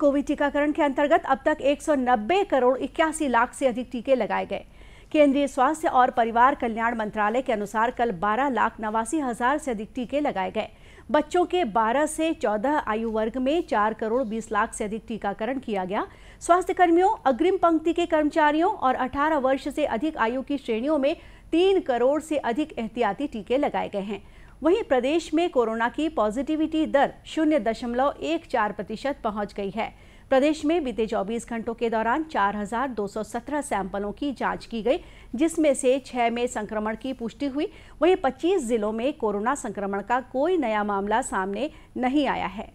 Covid टीकाकरण के अंतर्गत अब तक 190 करोड़ इक्यासी लाख से अधिक टीके लगाए गए केंद्रीय स्वास्थ्य और परिवार कल्याण मंत्रालय के अनुसार कल बारह लाख नवासी हजार से अधिक टीके लगाए गए बच्चों के 12 से 14 आयु वर्ग में 4 करोड़ 20 लाख से अधिक टीकाकरण किया गया स्वास्थ्य कर्मियों अग्रिम पंक्ति के कर्मचारियों और 18 वर्ष से अधिक आयु की श्रेणियों में 3 करोड़ से अधिक एहतियाती टीके लगाए गए हैं वहीं प्रदेश में कोरोना की पॉजिटिविटी दर शून्य दशमलव एक चार प्रतिशत पहुँच गई है प्रदेश में बीते 24 घंटों के दौरान 4,217 सैंपलों की जांच की गई जिसमें से छः में संक्रमण की पुष्टि हुई वहीं 25 जिलों में कोरोना संक्रमण का कोई नया मामला सामने नहीं आया है